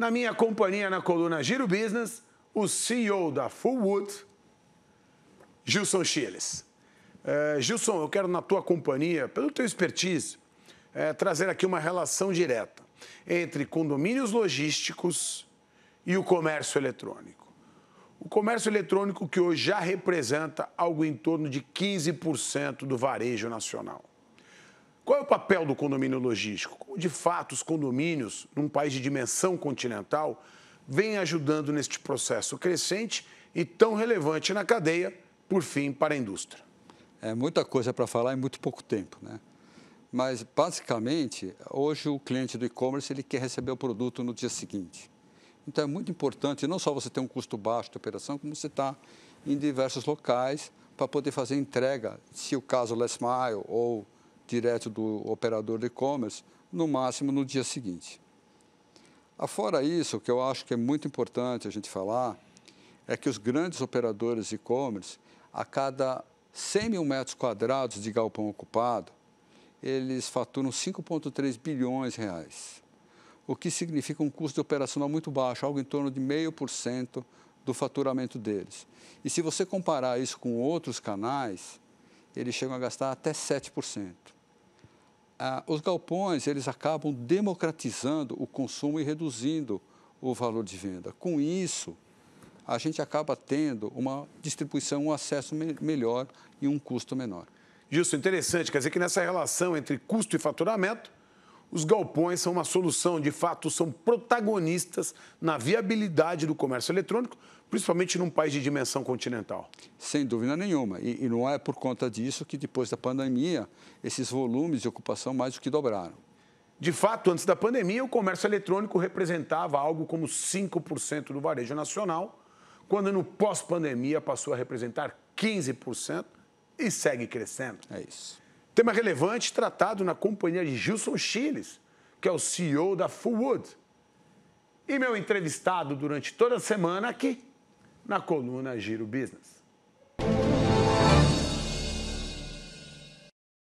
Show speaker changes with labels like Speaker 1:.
Speaker 1: Na minha companhia na coluna Giro Business, o CEO da Fullwood, Gilson Chiles. É, Gilson, eu quero na tua companhia, pelo teu expertise, é, trazer aqui uma relação direta entre condomínios logísticos e o comércio eletrônico. O comércio eletrônico que hoje já representa algo em torno de 15% do varejo nacional. Qual é o papel do condomínio logístico? de fato, os condomínios, num país de dimensão continental, vêm ajudando neste processo crescente e tão relevante na cadeia, por fim, para a indústria? É muita coisa para falar em muito pouco tempo, né? Mas, basicamente,
Speaker 2: hoje o cliente do e-commerce ele quer receber o produto no dia seguinte. Então, é muito importante não só você ter um custo baixo de operação, como você está em diversos locais para poder fazer entrega, se o caso last mile ou direto do operador de e-commerce, no máximo no dia seguinte. Afora isso, o que eu acho que é muito importante a gente falar é que os grandes operadores de e-commerce, a cada 100 mil metros quadrados de galpão ocupado, eles faturam 5,3 bilhões de reais, o que significa um custo de operacional muito baixo, algo em torno de 0,5% do faturamento deles. E se você comparar isso com outros canais, eles chegam a gastar até 7% ah, os galpões eles acabam democratizando o consumo e reduzindo o valor de venda. Com isso, a gente acaba tendo uma distribuição, um acesso me melhor
Speaker 1: e um custo menor. Gilson, interessante, quer dizer que nessa relação entre custo e faturamento, os galpões são uma solução, de fato, são protagonistas na viabilidade do comércio eletrônico, principalmente num país de dimensão continental. Sem dúvida nenhuma. E,
Speaker 2: e, não é por conta disso que, depois da pandemia, esses volumes de ocupação mais do que dobraram.
Speaker 1: De fato, antes da pandemia, o comércio eletrônico representava algo como 5% do varejo nacional, quando no pós-pandemia passou a representar 15% e segue crescendo. É isso. Tema relevante tratado na companhia de Gilson Chiles, que é o CEO da Fullwood. E meu entrevistado durante toda a semana aqui na coluna Giro Business.